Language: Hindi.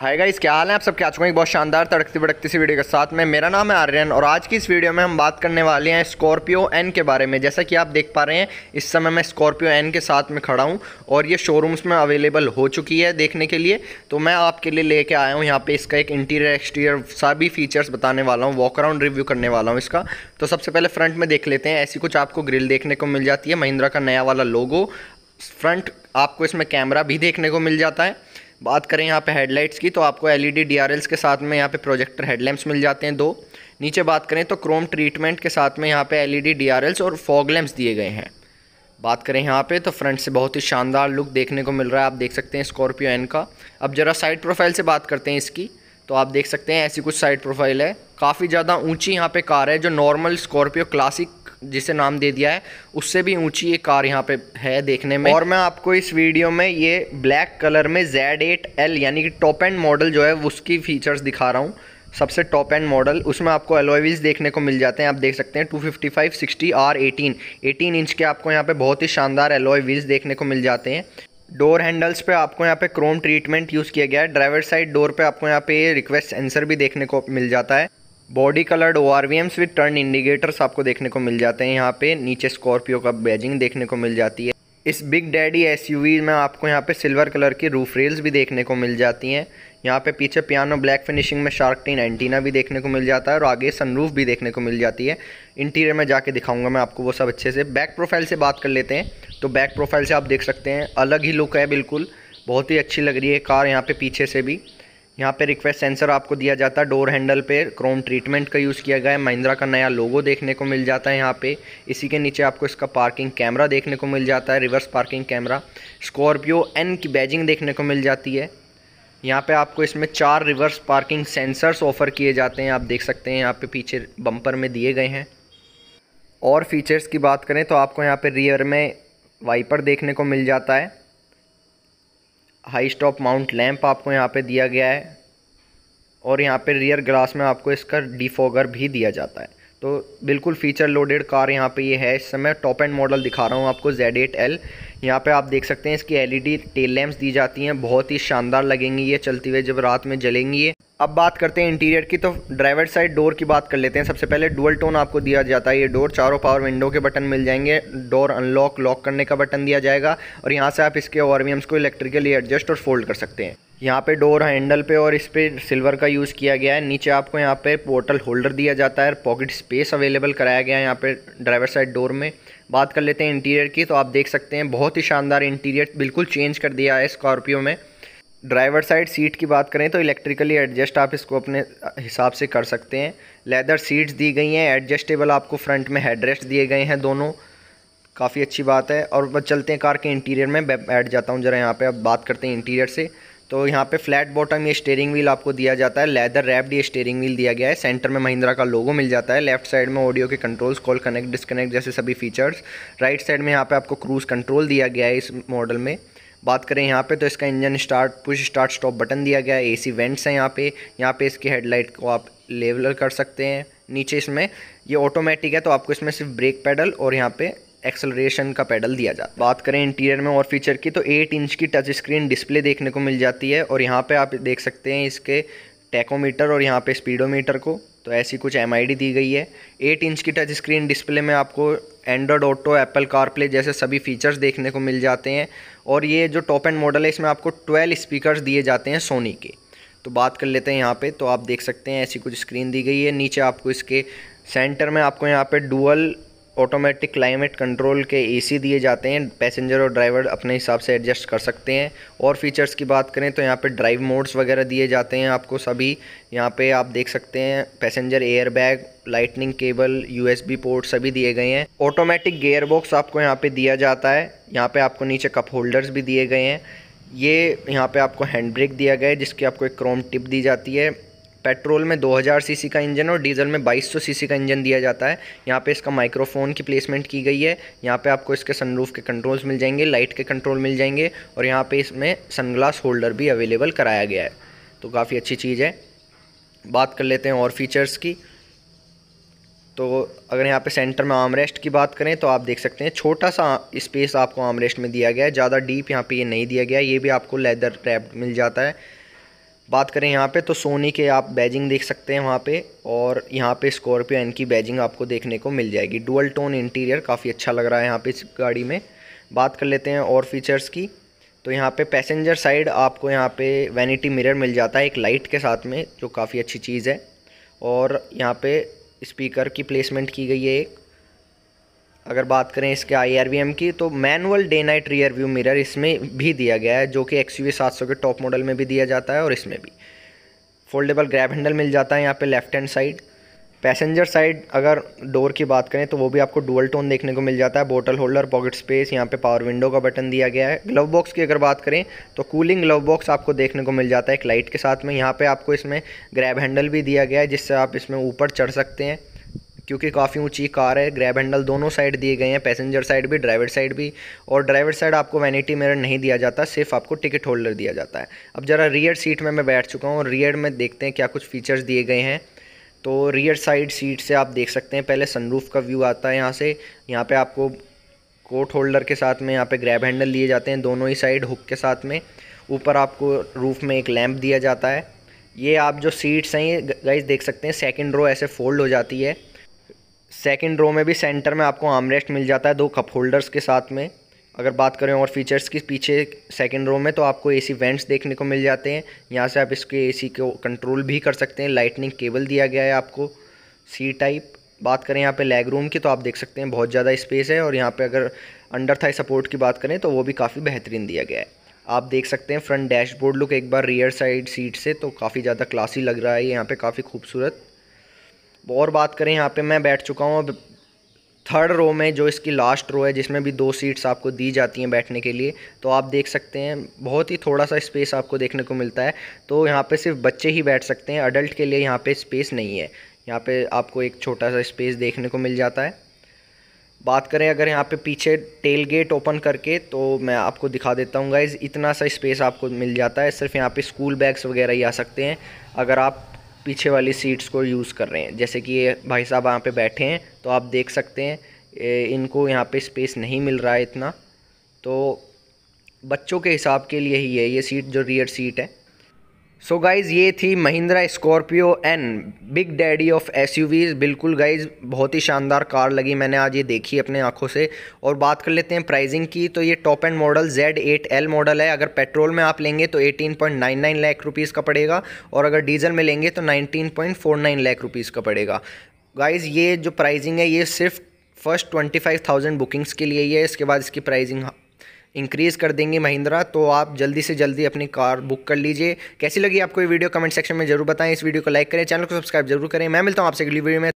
हाय गाइस क्या हाल है आप सब क्या चुके हैं बहुत शानदार तड़कती भड़कती सी वीडियो के साथ में मेरा नाम है आर्यन और आज की इस वीडियो में हम बात करने वाले हैं स्कॉर्पियो एन के बारे में जैसा कि आप देख पा रहे हैं इस समय मैं स्कॉर्पियो एन के साथ में खड़ा हूं और ये शोरूम्स में अवेलेबल हो चुकी है देखने के लिए तो मैं आपके लिए लेके आया हूँ यहाँ पर इसका एक इंटीरियर एक्सटीरियर सभी फीचर्स बताने वाला हूँ वॉक अराउंड रिव्यू करने वाला हूँ इसका तो सबसे पहले फ्रंट में देख लेते हैं ऐसी कुछ आपको ग्रिल देखने को मिल जाती है महिंद्रा का नया वाला लोगो फ्रंट आपको इसमें कैमरा भी देखने को मिल जाता है बात करें यहाँ पे हेडलाइट्स की तो आपको एलईडी डीआरएल्स e के साथ में यहाँ पे प्रोजेक्टर हेडलैम्प्स मिल जाते हैं दो नीचे बात करें तो क्रोम ट्रीटमेंट के साथ में यहाँ पे एलईडी डीआरएल्स e और फॉग लैम्प्स दिए गए हैं बात करें यहाँ पे तो फ्रंट से बहुत ही शानदार लुक देखने को मिल रहा है आप देख सकते हैं स्कॉर्पियो एन का अब ज़रा साइड प्रोफाइल से बात करते हैं इसकी तो आप देख सकते हैं ऐसी कुछ साइड प्रोफाइल है काफ़ी ज़्यादा ऊंची यहाँ पे कार है जो नॉर्मल स्कॉर्पियो क्लासिक जिसे नाम दे दिया है उससे भी ऊंची ये कार यहाँ पे है देखने में और मैं आपको इस वीडियो में ये ब्लैक कलर में एल यानी कि टॉप एंड मॉडल जो है उसकी फीचर्स दिखा रहा हूँ सबसे टॉप एंड मॉडल उसमें आपको एलोवीज देखने को मिल जाते हैं आप देख सकते हैं 255 sixty R eighteen eighteen inch के आपको यहाँ पे बहुत ही शानदार एलोवीज देखने को मिल जाते हैं डोर हैंडल्स पे आपको यहाँ पे क्रोम ट्रीटमेंट यूज़ किया गया है ड्राइवर साइड डोर पे आपको यहाँ पे रिक्वेस्ट सेंसर भी देखने को मिल जाता है body coloured O R V Ms turn indicators आपको देखने को मिल जाते हैं यहाँ पे नीचे स्कॉर्पियो का बैजिंग देखने को मिल जाती है इस बिग डैडी एस में आपको यहाँ पे सिल्वर कलर की रूफ रेल्स भी देखने को मिल जाती हैं यहाँ पे पीछे पियानो ब्लैक फिनिशिंग में शार्क टीन एंटीना भी देखने को मिल जाता है और आगे सनरूफ भी देखने को मिल जाती है इंटीरियर में जाके दिखाऊंगा मैं आपको वो सब अच्छे से बैक प्रोफाइल से बात कर लेते हैं तो बैक प्रोफाइल से आप देख सकते हैं अलग ही लुक है बिल्कुल बहुत ही अच्छी लग रही है कार यहाँ पर पीछे से भी यहाँ पे रिक्वेस्ट सेंसर आपको दिया जाता है डोर हैंडल पे क्रोम ट्रीटमेंट का यूज़ किया गया है महिंद्रा का नया लोगो देखने को मिल जाता है यहाँ पे इसी के नीचे आपको इसका पार्किंग कैमरा देखने को मिल जाता है reverse parking camera Scorpio N की बैजिंग देखने को मिल जाती है यहाँ पे आपको इसमें चार रिवर्स पार्किंग सेंसर्स ऑफ़र किए जाते हैं आप देख सकते हैं यहाँ पे पीछे बम्पर में दिए गए हैं और फीचर्स की बात करें तो आपको यहाँ पर रियर में वाइपर देखने को मिल जाता है हाई स्टॉप माउंट लैम्प आपको यहाँ पे दिया गया है और यहाँ पे रियर ग्लास में आपको इसका डिफोगर भी दिया जाता है तो बिल्कुल फीचर लोडेड कार यहाँ पे ये यह है इस समय टॉप एंड मॉडल दिखा रहा हूँ आपको जेड एट एल यहाँ पर आप देख सकते हैं इसकी एल डी टेल लैम्प्स दी जाती हैं बहुत ही शानदार लगेंगी ये चलती हुई जब रात में जलेंगी ये अब बात करते हैं इंटीरियर की तो ड्राइवर साइड डोर की बात कर लेते हैं सबसे पहले डुअल टोन आपको दिया जाता है ये डोर चारों पावर विंडो के बटन मिल जाएंगे डोर अनलॉक लॉक करने का बटन दिया जाएगा और यहाँ से आप इसके ओवरवियम्स को इलेक्ट्रिकली एडजस्ट और फोल्ड कर सकते हैं यहाँ पे डोर हैंडल पे और इस पर सिल्वर का यूज़ किया गया है नीचे आपको यहाँ पे पोर्टल होल्डर दिया जाता है पॉकेट स्पेस अवेलेबल कराया गया है यहाँ पे ड्राइवर साइड डोर में बात कर लेते हैं इंटीरियर की तो आप देख सकते हैं बहुत ही शानदार इंटीरियर बिल्कुल चेंज कर दिया है स्कॉर्पियो में ड्राइवर साइड सीट की बात करें तो इलेक्ट्रिकली एडजस्ट आप इसको अपने हिसाब से कर सकते हैं लेदर सीट्स दी गई हैं एडजस्टेबल आपको फ्रंट में हेडरेस्ट दिए गए हैं दोनों काफ़ी अच्छी बात है और बस चलते हैं कार के इंटीरियर में बैठ जाता हूँ जरा यहाँ पर अब बात करते हैं इंटीरियर से तो यहाँ पे फ्लैट बॉटम ये स्टेयरिंग व्हील आपको दिया जाता है लेदर रैप्ड ये स्टेयरिंग व्हील दिया गया है सेंटर में महिंद्रा का लोगो मिल जाता है लेफ्ट साइड में ऑडियो के कंट्रोल्स कॉल कनेक्ट डिसकनेक्ट जैसे सभी फीचर्स राइट साइड में यहाँ पे आपको क्रूज़ कंट्रोल दिया गया है इस मॉडल में बात करें यहाँ पे तो इसका engine start push start stop button दिया गया है एसी वेंट्स हैं यहाँ पे यहाँ पे इसकी हेडलाइट को आप लेवलर कर सकते हैं नीचे इसमें ये ऑटोमेटिक है तो आपको इसमें सिर्फ ब्रेक पैडल और यहाँ पे एक्सलरेशन का पैडल दिया जाता है बात करें इंटीरियर में और फीचर की तो एट इंच की टच स्क्रीन डिस्प्ले देखने को मिल जाती है और यहाँ पर आप देख सकते हैं इसके टेकोमीटर और यहाँ पर स्पीडोमीटर को तो ऐसी कुछ एम दी गई है एट इंच की टच स्क्रीन डिस्प्ले में आपको एंड्रॉयड ऑटो एप्पल कारप्ले जैसे सभी फ़ीचर्स देखने को मिल जाते हैं और ये जो टॉप एंड मॉडल है इसमें आपको ट्वेल्व स्पीकर्स दिए जाते हैं सोनी के तो बात कर लेते हैं यहाँ पे तो आप देख सकते हैं ऐसी कुछ स्क्रीन दी गई है नीचे आपको इसके सेंटर में आपको यहाँ पे डुअल ऑटोमेटिक क्लाइमेट कंट्रोल के एसी दिए जाते हैं पैसेंजर और ड्राइवर अपने हिसाब से एडजस्ट कर सकते हैं और फीचर्स की बात करें तो यहाँ पे ड्राइव मोड्स वगैरह दिए जाते हैं आपको सभी यहाँ पे आप देख सकते हैं passenger air bag lightning cable USB port सभी दिए गए हैं ऑटोमेटिक गेयर बॉक्स आपको यहाँ पर दिया जाता है यहाँ पर आपको नीचे कप होल्डर्स भी दिए गए हैं ये यहाँ पर आपको हैंड ब्रेक दिया गया है जिसकी आपको एक क्रोम टिप दी जाती है पेट्रोल में 2000 सीसी का इंजन और डीजल में 2200 सीसी का इंजन दिया जाता है यहाँ पे इसका माइक्रोफोन की प्लेसमेंट की गई है यहाँ पे आपको इसके सनरूफ के कंट्रोल्स मिल जाएंगे लाइट के कंट्रोल मिल जाएंगे और यहाँ पे इसमें सनग्लास होल्डर भी अवेलेबल कराया गया है तो काफ़ी अच्छी चीज़ है बात कर लेते हैं और फीचर्स की तो अगर यहाँ पे सेंटर में आमरेस्ट की बात करें तो आप देख सकते हैं छोटा सा स्पेस आपको आमरेस्ट में दिया गया है ज़्यादा डीप यहाँ पे ये यह नहीं दिया गया ये भी आपको लेदर रैप मिल जाता है बात करें यहाँ पे तो सोनी के आप बैजिंग देख सकते हैं वहाँ पे और यहाँ पे स्कॉर्पियो एन की बैजिंग आपको देखने को मिल जाएगी डुअल टोन इंटीरियर काफ़ी अच्छा लग रहा है यहाँ पे इस गाड़ी में बात कर लेते हैं और फीचर्स की तो यहाँ पे पैसेंजर साइड आपको यहाँ पे वैनिटी मिरर मिल जाता है एक लाइट के साथ में जो काफ़ी अच्छी चीज़ है और यहाँ पर स्पीकर की प्लेसमेंट की गई है एक अगर बात करें इसके आई की तो manual day night rear view mirror इसमें भी दिया गया है जो कि एक्स यू के टॉप मॉडल में भी दिया जाता है और इसमें भी फोल्डेबल ग्रैब हैंडल मिल जाता है यहाँ पे left hand side passenger side अगर डोर की बात करें तो वो भी आपको डुअल टोन देखने को मिल जाता है बोटल होल्डर पॉकेट स्पेस यहाँ पे पावर विंडो का बटन दिया गया है ग्लव बॉक्स की अगर बात करें तो कूलिंग ग्लव बॉक्स आपको देखने को मिल जाता है एक लाइट के साथ में यहाँ पे आपको इसमें ग्रैब हैंडल भी दिया गया है जिससे आप इसमें ऊपर चढ़ सकते हैं क्योंकि काफ़ी ऊंची कार है ग्रैब हैंडल दोनों साइड दिए गए हैं पैसेंजर साइड भी ड्राइवर साइड भी और ड्राइवर साइड आपको वैनिटी मिरर नहीं दिया जाता सिर्फ आपको टिकट होल्डर दिया जाता है अब ज़रा रियर सीट में मैं बैठ चुका हूँ और रियर में देखते हैं क्या कुछ फ़ीचर्स दिए गए हैं तो रियर साइड सीट से आप देख सकते हैं पहले सनरूफ का व्यू आता है यहाँ से यहाँ पर आपको कोट होल्डर के साथ में यहाँ पर ग्रैब हैंडल लिए जाते हैं दोनों ही साइड हुक के साथ में ऊपर आपको रूफ़ में एक लैंप दिया जाता है ये आप जो सीट्स हैं ये गाइस देख सकते हैं सेकंड रो ऐसे फोल्ड हो जाती है सेकंड रो में भी सेंटर में आपको आर्मरेस्ट मिल जाता है दो कप होल्डर्स के साथ में अगर बात करें और फीचर्स की पीछे सेकंड रो में तो आपको एसी वेंट्स देखने को मिल जाते हैं यहाँ से आप इसके एसी को कंट्रोल भी कर सकते हैं लाइटनिंग केबल दिया गया है आपको सी टाइप बात करें यहाँ पे लेग रूम की तो आप देख सकते हैं बहुत ज़्यादा स्पेस है और यहाँ पे अगर अंडर थाई सपोर्ट की बात करें तो वो भी काफ़ी बेहतरीन दिया गया है आप देख सकते हैं फ्रंट डैशबोर्ड लुक एक बार रियर साइड सीट से तो काफ़ी ज़्यादा क्लासी लग रहा है यहाँ पे काफ़ी खूबसूरत और बात करें यहाँ पे मैं बैठ चुका हूँ अब थर्ड रो में जो इसकी लास्ट रो है जिसमें भी दो सीट्स आपको दी जाती हैं बैठने के लिए तो आप देख सकते हैं बहुत ही थोड़ा सा स्पेस आपको देखने को मिलता है तो यहाँ पे सिर्फ बच्चे ही बैठ सकते हैं अडल्ट के लिए यहाँ पे स्पेस नहीं है यहाँ पे आपको एक छोटा सा स्पेस देखने को मिल जाता है बात करें अगर यहाँ पे पीछे टेल गेट ओपन करके तो मैं आपको दिखा देता हूँ गाइज़ इतना सा स्पेस आपको मिल जाता है सिर्फ यहाँ पे स्कूल बैग्स वगैरह ही आ सकते हैं अगर आप पीछे वाली सीट्स को यूज़ कर रहे हैं जैसे कि ये भाई साहब वहाँ पे बैठे हैं तो आप देख सकते हैं इनको यहाँ पे स्पेस नहीं मिल रहा है इतना तो बच्चों के हिसाब के लिए ही है ये सीट जो रियर सीट है सो so गाइज़ ये थी Mahindra Scorpio N big daddy of SUVs बिल्कुल गाइज़ बहुत ही शानदार कार लगी मैंने आज ये देखी अपने आंखों से और बात कर लेते हैं प्राइसिंग की तो ये top end model Z eight L model है अगर पेट्रोल में आप लेंगे तो 18.99 लाख रुपीज़ का पड़ेगा और अगर डीजल में लेंगे तो 19.49 लाख रुपीज़ का पड़ेगा गाइज़ ये जो प्राइजिंग है ये सिर्फ फर्स्ट ट्वेंटी बुकिंग्स के लिए ही है इसके बाद इसकी प्राइजिंग इंक्रीज़ कर देंगे महिंद्रा तो आप जल्दी से जल्दी अपनी कार बुक कर लीजिए कैसी लगी आपको ये वीडियो कमेंट सेक्शन में जरूर बताएं इस वीडियो को लाइक करें चैनल को सब्सक्राइब जरूर करें मैं मिलता हूँ आपसे अगली वीडियो में